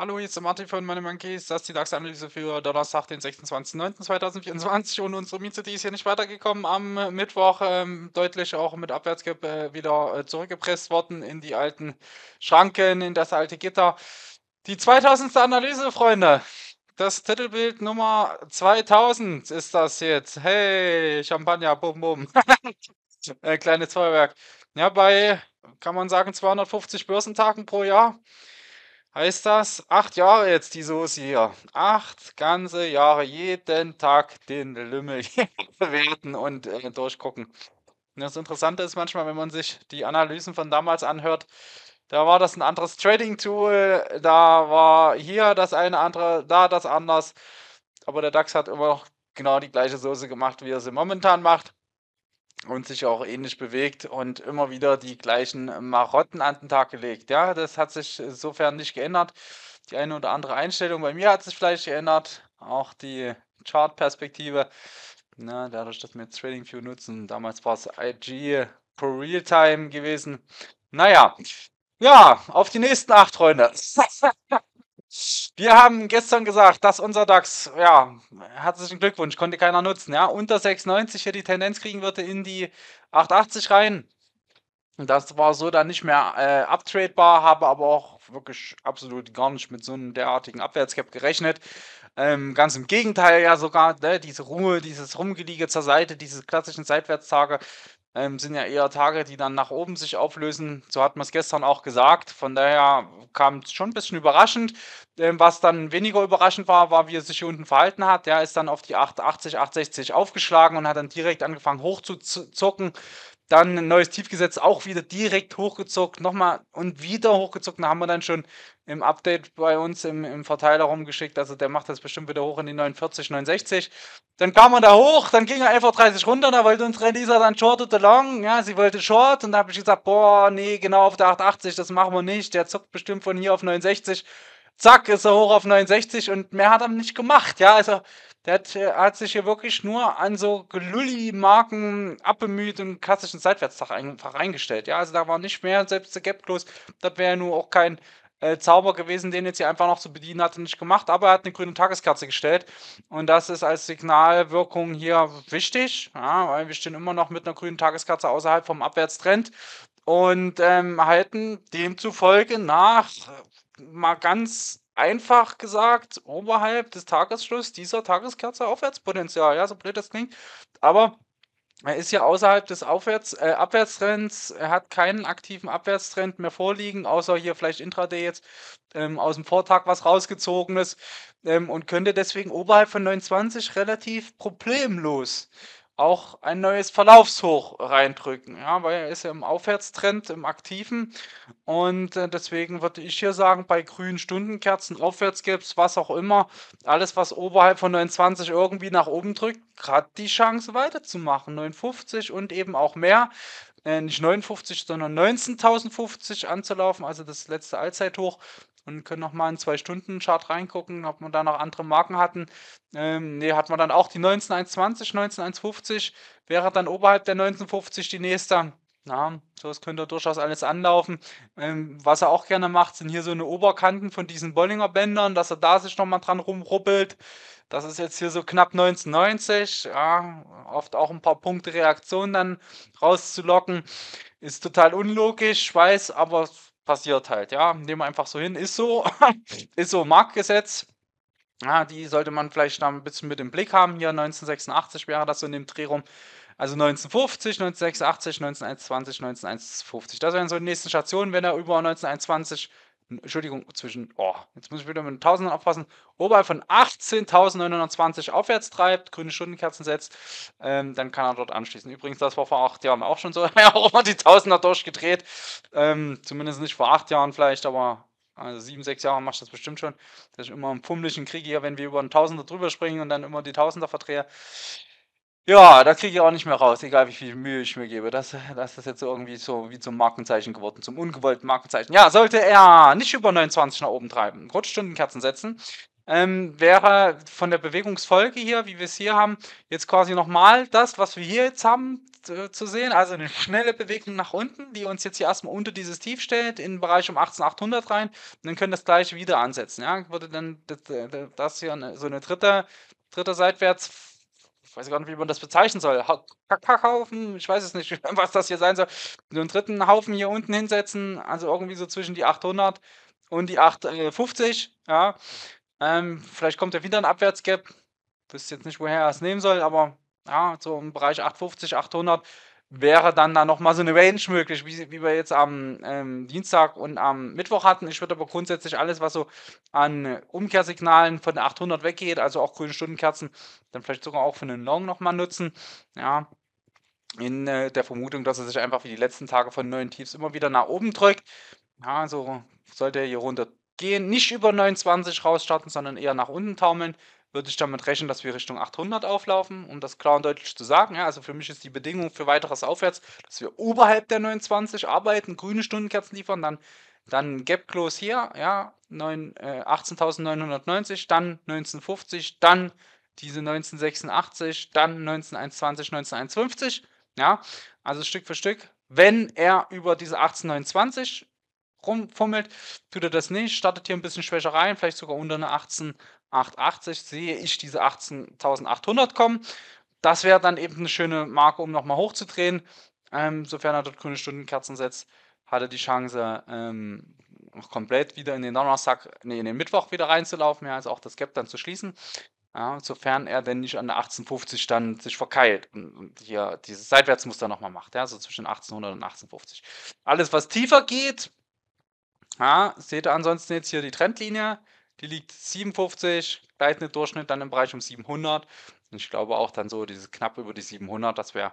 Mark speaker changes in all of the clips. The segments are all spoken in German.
Speaker 1: Hallo, hier ist der Martin von Money Monkeys. Das ist die DAX-Analyse für Donnerstag, den 26.09.2024. Und unsere Mieze, die ist hier nicht weitergekommen. Am Mittwoch ähm, deutlich auch mit Abwärtsgap äh, wieder äh, zurückgepresst worden in die alten Schranken, in das alte Gitter. Die 2000. Analyse, Freunde. Das Titelbild Nummer 2000 ist das jetzt. Hey, Champagner, bum bum. äh, kleines Feuerwerk. Ja, bei, kann man sagen, 250 Börsentagen pro Jahr heißt das acht Jahre jetzt die Soße hier. Acht ganze Jahre jeden Tag den Lümmel bewerten und äh, durchgucken. Und das Interessante ist manchmal, wenn man sich die Analysen von damals anhört, da war das ein anderes Trading-Tool, da war hier das eine andere, da das anders. Aber der DAX hat immer noch genau die gleiche Soße gemacht, wie er sie momentan macht und sich auch ähnlich bewegt und immer wieder die gleichen Marotten an den Tag gelegt. Ja, das hat sich insofern nicht geändert. Die eine oder andere Einstellung bei mir hat sich vielleicht geändert. Auch die Chart-Perspektive. Na, dadurch, dass wir jetzt View nutzen. Damals war es IG Pro Realtime gewesen. Naja, ja, auf die nächsten acht Freunde. Wir haben gestern gesagt, dass unser DAX, ja, herzlichen Glückwunsch, konnte keiner nutzen, ja, unter 690 hier die Tendenz kriegen würde in die 880 rein. Das war so dann nicht mehr äh, uptradebar, habe aber auch wirklich absolut gar nicht mit so einem derartigen Abwärtscap gerechnet. Ähm, ganz im Gegenteil, ja sogar ne, diese Ruhe, dieses Rumgeliege zur Seite, diese klassischen Seitwärtstage, ähm, sind ja eher Tage, die dann nach oben sich auflösen. So hat man es gestern auch gesagt. Von daher kam es schon ein bisschen überraschend. Ähm, was dann weniger überraschend war, war, wie er sich hier unten verhalten hat. Der ist dann auf die 880, 860 aufgeschlagen und hat dann direkt angefangen hochzuzucken. Dann ein neues Tiefgesetz auch wieder direkt hochgezockt, nochmal und wieder hochgezockt. Da haben wir dann schon im Update bei uns im, im Verteiler rumgeschickt. Also der macht das bestimmt wieder hoch in die 49, 69. Dann kam er da hoch, dann ging er einfach 30 runter. Da wollte unsere Lisa dann Short oder Long. Ja, sie wollte Short. Und da habe ich gesagt, boah, nee, genau auf der 880, das machen wir nicht. Der zockt bestimmt von hier auf 69. Zack, ist er hoch auf 69 und mehr hat er nicht gemacht. Ja, also der äh, hat, sich hier wirklich nur an so Gelulli-Marken abbemüht und klassischen Seitwärtstag einfach reingestellt. Ja, also da war nicht mehr, selbst der gap das wäre ja nur auch kein äh, Zauber gewesen, den jetzt hier einfach noch zu bedienen hat und nicht gemacht, aber er hat eine grüne Tageskerze gestellt und das ist als Signalwirkung hier wichtig, ja, weil wir stehen immer noch mit einer grünen Tageskerze außerhalb vom Abwärtstrend und ähm, halten demzufolge nach, äh, mal ganz einfach gesagt oberhalb des Tagesschlusses dieser Tageskerze Aufwärtspotenzial. Ja, so blöd das klingt. Aber er ist ja außerhalb des Aufwärts, äh, Abwärtstrends, er hat keinen aktiven Abwärtstrend mehr vorliegen, außer hier vielleicht Intraday jetzt ähm, aus dem Vortag was rausgezogenes ähm, und könnte deswegen oberhalb von 29 relativ problemlos auch ein neues Verlaufshoch reindrücken, ja, weil er ist ja im Aufwärtstrend, im Aktiven und äh, deswegen würde ich hier sagen, bei grünen Stundenkerzen, Aufwärtsgips, was auch immer, alles was oberhalb von 29 irgendwie nach oben drückt, hat die Chance weiterzumachen, 59 und eben auch mehr, äh, nicht 59, sondern 19.050 anzulaufen, also das letzte Allzeithoch und können nochmal in zwei Stunden Chart reingucken, ob man da noch andere Marken hatten. Ähm, ne, hat man dann auch die 19120, 1950, wäre dann oberhalb der 1950 die nächste. Na, sowas könnte durchaus alles anlaufen. Ähm, was er auch gerne macht, sind hier so eine Oberkanten von diesen Bollinger Bändern, dass er da sich nochmal dran rumruppelt. Das ist jetzt hier so knapp 1990. Ja, oft auch ein paar Punkte Reaktion dann rauszulocken. Ist total unlogisch, weiß, aber passiert halt, ja, nehmen wir einfach so hin, ist so, ist so Marktgesetz. Ja, die sollte man vielleicht da ein bisschen mit im Blick haben. Hier 1986 wäre das so in dem Dreh rum. Also 1950, 1986, 1921, 1950. Das wären so die nächsten Stationen, wenn er über 1921 Entschuldigung, zwischen, oh, jetzt muss ich wieder mit den Tausenden aufpassen, oberhalb von 18.920 aufwärts treibt, grüne Stundenkerzen setzt, ähm, dann kann er dort anschließen. Übrigens, das war vor acht Jahren auch schon so, er hat auch mal die Tausender durchgedreht, ähm, zumindest nicht vor acht Jahren vielleicht, aber also sieben, sechs Jahre mache ich das bestimmt schon, dass ich immer einen pummeligen Krieg hier, wenn wir über den Tausender drüber springen und dann immer die Tausender verdrehe. Ja, das kriege ich auch nicht mehr raus, egal wie viel Mühe ich mir gebe. Das, das ist jetzt irgendwie so wie zum Markenzeichen geworden, zum ungewollten Markenzeichen. Ja, sollte er nicht über 29 nach oben treiben, Grundstundenkerzen setzen, ähm, wäre von der Bewegungsfolge hier, wie wir es hier haben, jetzt quasi nochmal das, was wir hier jetzt haben, zu, sehen. Also eine schnelle Bewegung nach unten, die uns jetzt hier erstmal unter dieses Tief stellt, in den Bereich um 18800 rein. Und dann können das gleiche wieder ansetzen. Ja, würde dann das, das hier so eine dritte, dritte seitwärts weiß gar nicht, wie man das bezeichnen soll. Kackhaufen, ich weiß es nicht, was das hier sein soll. So einen dritten Haufen hier unten hinsetzen, also irgendwie so zwischen die 800 und die 850, äh, ja. Ähm, vielleicht kommt ja wieder ein Abwärtsgap. Wüsste jetzt nicht, woher er es nehmen soll, aber ja, so im Bereich 850, 800 wäre dann da nochmal so eine Range möglich, wie, wie wir jetzt am ähm, Dienstag und am Mittwoch hatten. Ich würde aber grundsätzlich alles, was so an Umkehrsignalen von 800 weggeht, also auch grüne Stundenkerzen, dann vielleicht sogar auch für einen Long nochmal nutzen. Ja, in äh, der Vermutung, dass er sich einfach wie die letzten Tage von neuen Tiefs immer wieder nach oben drückt. Ja, so sollte er hier runter gehen, nicht über 29 rausstarten, sondern eher nach unten taumeln, würde ich damit rechnen, dass wir Richtung 800 auflaufen, um das klar und deutlich zu sagen. Ja, also für mich ist die Bedingung für weiteres Aufwärts, dass wir oberhalb der 29 arbeiten, grüne Stundenkerzen liefern, dann, dann Gap Close hier, ja, äh, 18.990, dann 1950, dann diese 1986, dann 19.120, 1951. Ja, also Stück für Stück. Wenn er über diese 1829 rumfummelt, tut er das nicht, startet hier ein bisschen schwächer rein, vielleicht sogar unter eine 18880, sehe ich diese 18800 kommen. Das wäre dann eben eine schöne Marke, um nochmal hochzudrehen. Ähm, sofern er dort grüne Stundenkerzen setzt, hat er die Chance, ähm, komplett wieder in den Donnerstag, nee, in den Mittwoch wieder reinzulaufen, ja, also auch das Gap dann zu schließen. Ja, sofern er denn nicht an der 1850 dann sich verkeilt und, hier dieses Seitwärtsmuster nochmal macht, ja, so zwischen 1800 und 1850. Alles, was tiefer geht, ja, seht ihr ansonsten jetzt hier die Trendlinie. Die liegt 57, gleitende Durchschnitt dann im Bereich um 700. Und ich glaube auch dann so dieses knapp über die 700, das wäre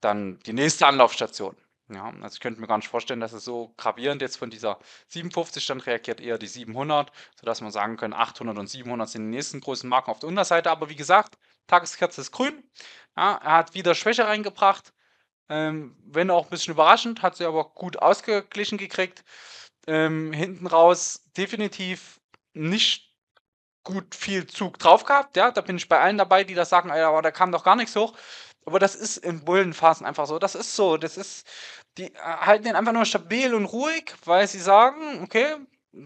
Speaker 1: dann die nächste Anlaufstation. Ja, also ich könnte mir gar nicht vorstellen, dass es so gravierend jetzt von dieser 57 dann reagiert eher die 700, sodass man sagen können, 800 und 700 sind die nächsten großen Marken auf der Unterseite. Aber wie gesagt, Tageskerze ist grün. Ja, er hat wieder Schwäche reingebracht. Ähm, wenn auch ein bisschen überraschend, hat sie aber gut ausgeglichen gekriegt ähm, hinten raus definitiv nicht gut viel Zug drauf gehabt. Ja, da bin ich bei allen dabei, die da sagen, aber da kam doch gar nichts hoch. Aber das ist in Bullenphasen einfach so. Das ist so. Das ist, die äh, halten den einfach nur stabil und ruhig, weil sie sagen, okay,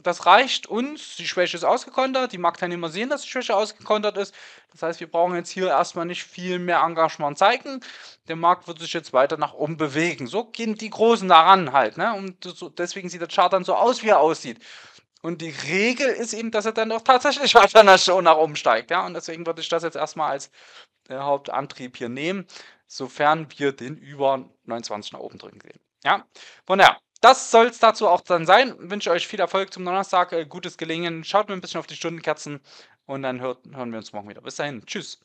Speaker 1: das reicht uns. Die Schwäche ist ausgekontert. Die Marktteilnehmer sehen, dass die Schwäche ausgekontert ist. Das heißt, wir brauchen jetzt hier erstmal nicht viel mehr Engagement zeigen. Der Markt wird sich jetzt weiter nach oben bewegen. So gehen die Großen daran halt. Ne? Und so, deswegen sieht der Chart dann so aus, wie er aussieht. Und die Regel ist eben, dass er dann doch tatsächlich weiter nach, nach oben steigt. Ja? Und deswegen würde ich das jetzt erstmal als äh, Hauptantrieb hier nehmen, sofern wir den über 29 nach oben drücken sehen. Ja? Von daher, das soll es dazu auch dann sein. Wünsche euch viel Erfolg zum Donnerstag, äh, gutes Gelingen. Schaut mir ein bisschen auf die Stundenkerzen und dann hört, hören wir uns morgen wieder. Bis dahin, tschüss.